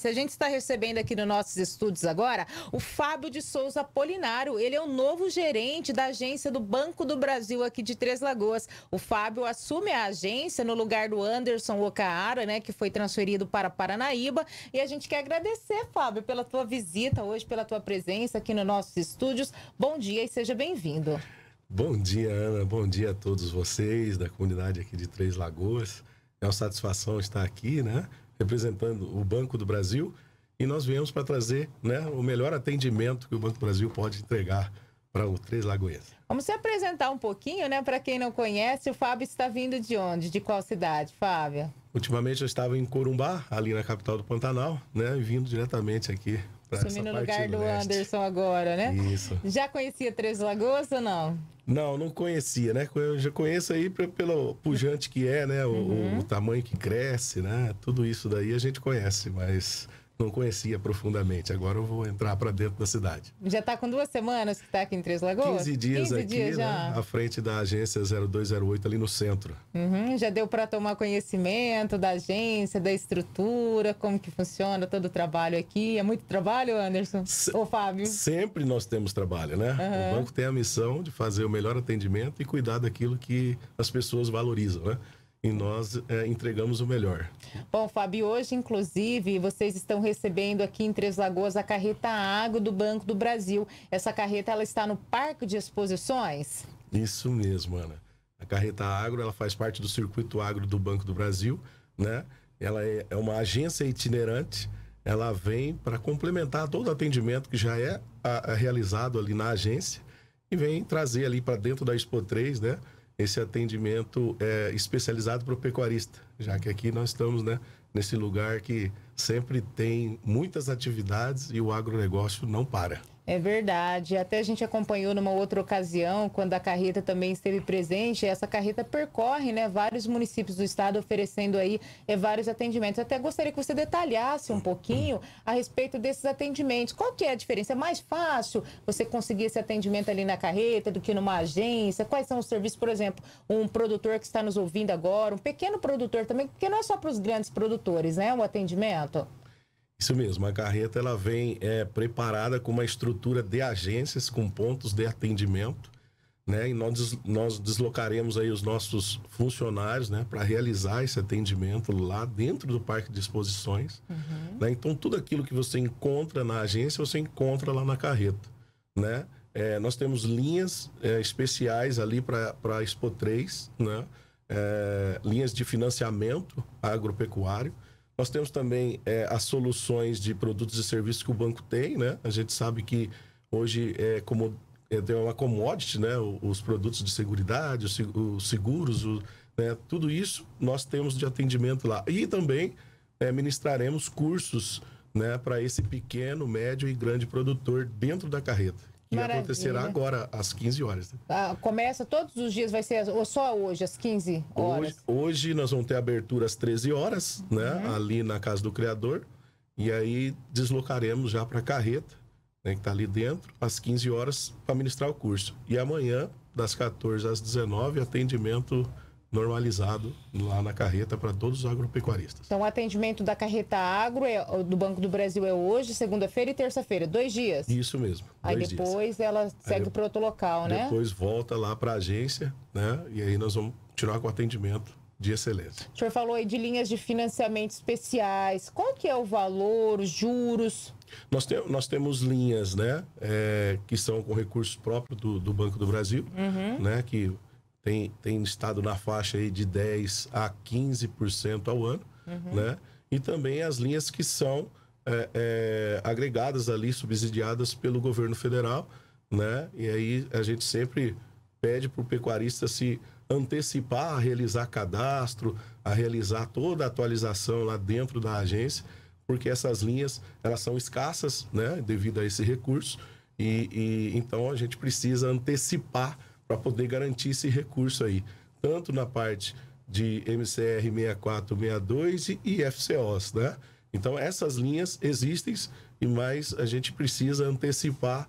Se a gente está recebendo aqui nos nossos estúdios agora o Fábio de Souza Polinário. Ele é o novo gerente da agência do Banco do Brasil aqui de Três Lagoas. O Fábio assume a agência no lugar do Anderson Ocaara, né, que foi transferido para Paranaíba. E a gente quer agradecer, Fábio, pela tua visita hoje, pela tua presença aqui nos nossos estúdios. Bom dia e seja bem-vindo. Bom dia, Ana. Bom dia a todos vocês da comunidade aqui de Três Lagoas. É uma satisfação estar aqui, né? representando o Banco do Brasil, e nós viemos para trazer né, o melhor atendimento que o Banco do Brasil pode entregar para o Três Lagoas. Vamos se apresentar um pouquinho, né? Para quem não conhece, o Fábio está vindo de onde? De qual cidade, Fábio? Ultimamente eu estava em Corumbá, ali na capital do Pantanal, né? Vindo diretamente aqui Assumi no lugar do leste. Anderson agora, né? Isso. Já conhecia Três Lagoas ou não? Não, não conhecia, né? Eu já conheço aí pelo pujante que é, né? O, uhum. o tamanho que cresce, né? Tudo isso daí a gente conhece, mas não conhecia profundamente. Agora eu vou entrar para dentro da cidade. Já está com duas semanas que está aqui em Três Lagoas? 15 dias 15 aqui, dias né, à frente da agência 0208 ali no centro. Uhum, já deu para tomar conhecimento da agência, da estrutura, como que funciona todo o trabalho aqui? É muito trabalho, Anderson? Se... Ou Fábio? Sempre nós temos trabalho, né? Uhum. O banco tem a missão de fazer o melhor atendimento e cuidar daquilo que as pessoas valorizam, né? e nós é, entregamos o melhor. Bom, Fábio, hoje, inclusive, vocês estão recebendo aqui em Três Lagoas a carreta Água do Banco do Brasil. Essa carreta ela está no Parque de Exposições? Isso mesmo, Ana. A carreta Agro ela faz parte do circuito agro do Banco do Brasil, né? Ela é, é uma agência itinerante. Ela vem para complementar todo o atendimento que já é a, a realizado ali na agência e vem trazer ali para dentro da Expo 3, né? esse atendimento é, especializado para o pecuarista, já que aqui nós estamos né, nesse lugar que sempre tem muitas atividades e o agronegócio não para. É verdade. Até a gente acompanhou numa outra ocasião, quando a carreta também esteve presente. Essa carreta percorre né, vários municípios do estado, oferecendo aí é, vários atendimentos. Até gostaria que você detalhasse um pouquinho a respeito desses atendimentos. Qual que é a diferença? É mais fácil você conseguir esse atendimento ali na carreta do que numa agência? Quais são os serviços, por exemplo, um produtor que está nos ouvindo agora, um pequeno produtor também, porque não é só para os grandes produtores, né? O atendimento. Isso mesmo, a carreta ela vem é, preparada com uma estrutura de agências com pontos de atendimento, né? E nós, nós deslocaremos aí os nossos funcionários, né, para realizar esse atendimento lá dentro do parque de exposições, uhum. né? Então tudo aquilo que você encontra na agência você encontra lá na carreta, né? É, nós temos linhas é, especiais ali para a Expo 3, né? É, linhas de financiamento agropecuário. Nós temos também é, as soluções de produtos e serviços que o banco tem, né? A gente sabe que hoje é como é uma commodity, né? Os produtos de seguridade, os seguros, o, né? tudo isso nós temos de atendimento lá. E também é, ministraremos cursos né, para esse pequeno, médio e grande produtor dentro da carreta. E Maravilha. acontecerá agora, às 15 horas. Ah, começa todos os dias, vai ser ou só hoje, às 15 horas? Hoje, hoje nós vamos ter abertura às 13 horas, né? uhum. né? Ali na Casa do Criador. E aí deslocaremos já para a carreta, né, que está ali dentro, às 15 horas, para ministrar o curso. E amanhã, das 14 às 19, atendimento normalizado lá na carreta para todos os agropecuaristas. Então, o atendimento da carreta agro é, do Banco do Brasil é hoje, segunda-feira e terça-feira, dois dias. Isso mesmo. Aí depois dias. ela segue para outro local, né? Depois volta lá para a agência, né? E aí nós vamos tirar com atendimento de excelência. O senhor falou aí de linhas de financiamento especiais. Qual que é o valor, os juros? Nós, tem, nós temos linhas, né? É, que são com recursos próprios do, do Banco do Brasil, uhum. né? Que tem, tem estado na faixa aí de 10% a 15% ao ano, uhum. né? E também as linhas que são é, é, agregadas ali, subsidiadas pelo governo federal, né? E aí a gente sempre pede para o pecuarista se antecipar a realizar cadastro, a realizar toda a atualização lá dentro da agência, porque essas linhas elas são escassas, né? Devido a esse recurso e, e então a gente precisa antecipar para poder garantir esse recurso aí, tanto na parte de MCR 6462 e FCOs, né? Então essas linhas existem e mais a gente precisa antecipar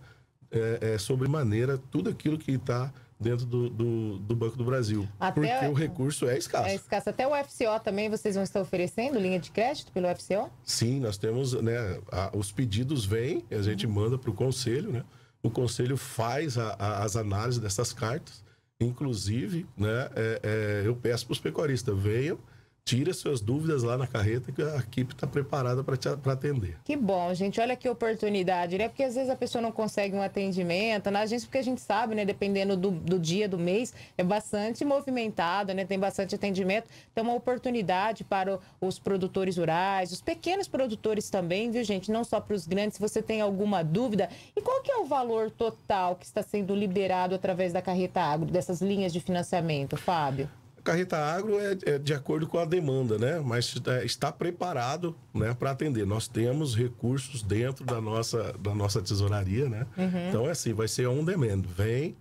é, é, sobre maneira tudo aquilo que está dentro do, do, do, Banco do Brasil. Até porque o, o recurso é escasso. É escasso. Até o FCO também vocês vão estar oferecendo linha de crédito pelo FCO? Sim, nós temos, né? A, os pedidos vêm, a gente uhum. manda para o conselho, né? o Conselho faz a, a, as análises dessas cartas. Inclusive, né, é, é, eu peço para os pecuaristas, venham Tire suas dúvidas lá na carreta que a equipe está preparada para atender. Que bom, gente. Olha que oportunidade, né? Porque às vezes a pessoa não consegue um atendimento na né? agência, porque a gente sabe, né? Dependendo do, do dia, do mês, é bastante movimentado, né? Tem bastante atendimento. Então, uma oportunidade para os produtores rurais, os pequenos produtores também, viu, gente? Não só para os grandes. Se você tem alguma dúvida, e qual que é o valor total que está sendo liberado através da carreta agro, dessas linhas de financiamento, Fábio? Carreta Agro é, é, de acordo com a demanda, né? Mas é, está preparado né, para atender. Nós temos recursos dentro da nossa, da nossa tesouraria, né? Uhum. Então é assim, vai ser um demand. Vem,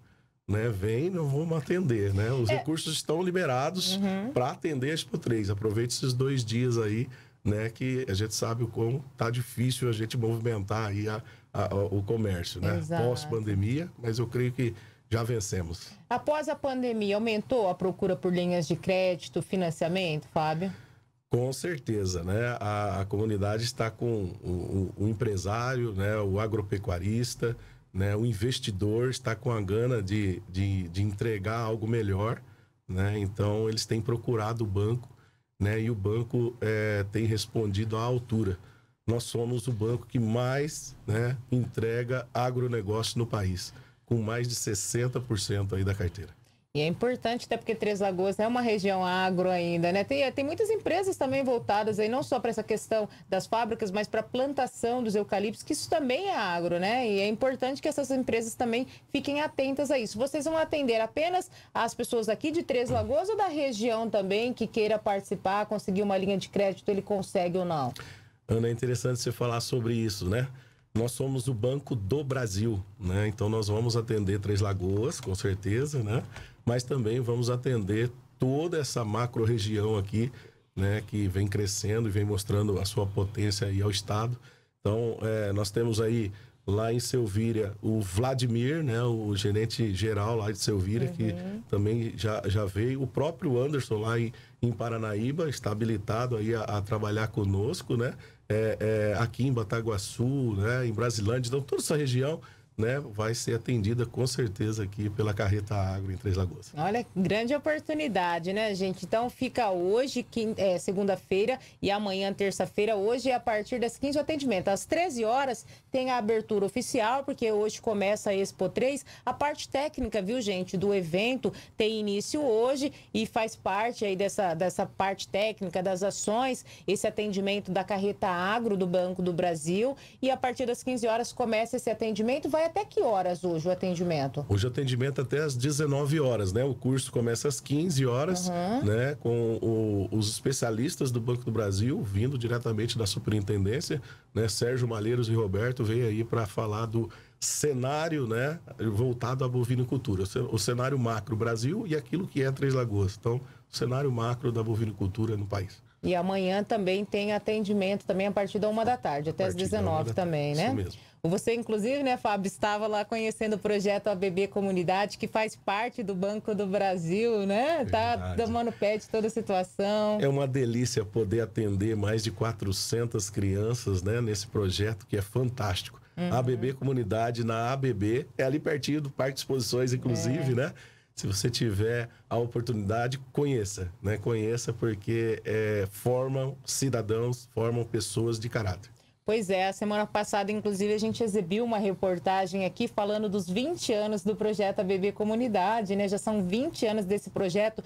né? Vem, não vamos atender, né? Os é. recursos estão liberados uhum. para atender a Expo 3. Aproveite esses dois dias aí, né? Que a gente sabe o quão tá difícil a gente movimentar aí a, a, a, o comércio, né? Pós-pandemia, mas eu creio que já vencemos. Após a pandemia, aumentou a procura por linhas de crédito, financiamento, Fábio? Com certeza, né? A, a comunidade está com o, o, o, empresário, né? o agropecuarista, né? o investidor está com a gana de, de, de entregar algo melhor, né? Então, eles têm procurado o banco, né? E o banco é, tem respondido à altura. Nós somos o banco que mais né, entrega agronegócio no país com mais de 60% aí da carteira. E é importante até porque Três Lagoas é uma região agro ainda, né? Tem, tem muitas empresas também voltadas aí, não só para essa questão das fábricas, mas para a plantação dos eucaliptos, que isso também é agro, né? E é importante que essas empresas também fiquem atentas a isso. Vocês vão atender apenas as pessoas aqui de Três Lagoas ou da região também que queira participar, conseguir uma linha de crédito, ele consegue ou não? Ana, é interessante você falar sobre isso, né? nós somos o banco do Brasil, né? Então nós vamos atender Três Lagoas, com certeza, né? Mas também vamos atender toda essa macro região aqui, né? Que vem crescendo e vem mostrando a sua potência aí ao estado. Então, é, nós temos aí lá em Selvíria o Vladimir, né, o gerente geral lá de Selvíria, uhum. que também já, já veio. O próprio Anderson lá em, em Paranaíba está habilitado aí a, a trabalhar conosco, né? É, é, aqui em Bataguaçu, né, em Brasilândia, então toda essa região né, vai ser atendida com certeza aqui pela Carreta Agro em Três Lagoas. Olha, grande oportunidade, né, gente? Então fica hoje, é, segunda-feira, e amanhã, terça-feira. Hoje, a partir das 15 o atendimento. Às 13 horas tem a abertura oficial, porque hoje começa a Expo 3. A parte técnica, viu, gente, do evento tem início hoje e faz parte aí dessa, dessa parte técnica, das ações, esse atendimento da Carreta Agro do Banco do Brasil. E a partir das 15 horas começa esse atendimento. Vai vai é até que horas hoje o atendimento? Hoje o atendimento é até às 19 horas, né? O curso começa às 15 horas, uhum. né? Com o, os especialistas do Banco do Brasil, vindo diretamente da superintendência, né? Sérgio Malheiros e Roberto veio aí para falar do cenário, né? Voltado à bovinocultura, o cenário macro Brasil e aquilo que é Três Lagoas. Então, o cenário macro da bovinocultura no país. E amanhã também tem atendimento também a partir da uma da tarde, até às 19 também, né? Isso mesmo. Você, inclusive, né, Fábio, estava lá conhecendo o projeto ABB Comunidade, que faz parte do Banco do Brasil, né? Tá Verdade. Tá tomando pé de toda a situação. É uma delícia poder atender mais de 400 crianças, né, nesse projeto que é fantástico. Uhum. ABB Comunidade na ABB, é ali pertinho do Parque de Exposições, inclusive, é. né? Se você tiver a oportunidade, conheça, né? Conheça porque é, formam cidadãos, formam pessoas de caráter. Pois é, a semana passada, inclusive, a gente exibiu uma reportagem aqui falando dos 20 anos do projeto ABB Comunidade, né? Já são 20 anos desse projeto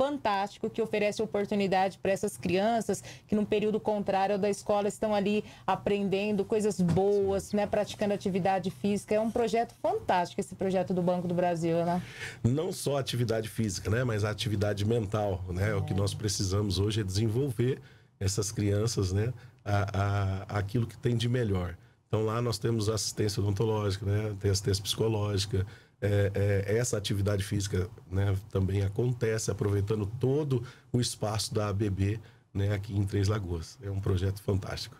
fantástico que oferece oportunidade para essas crianças que num período contrário ao da escola estão ali aprendendo coisas boas, né, praticando atividade física. É um projeto fantástico esse projeto do Banco do Brasil, né? Não só atividade física, né, mas a atividade mental, né? É. O que nós precisamos hoje é desenvolver essas crianças, né, a, a, aquilo que tem de melhor. Então lá nós temos assistência odontológica, né, tem assistência psicológica, é, é, essa atividade física né, também acontece, aproveitando todo o espaço da ABB né, aqui em Três Lagoas. É um projeto fantástico.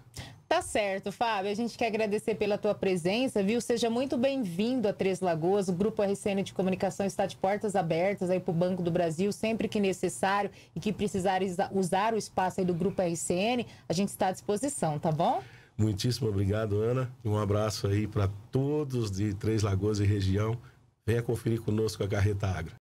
Tá certo, Fábio. A gente quer agradecer pela tua presença, viu? Seja muito bem-vindo a Três Lagoas. O Grupo RCN de Comunicação está de portas abertas aí para o Banco do Brasil, sempre que necessário e que precisar usar o espaço aí do Grupo RCN, a gente está à disposição, tá bom? Muitíssimo obrigado, Ana. Um abraço aí para todos de Três Lagoas e região. Venha conferir conosco a Carreta Agra.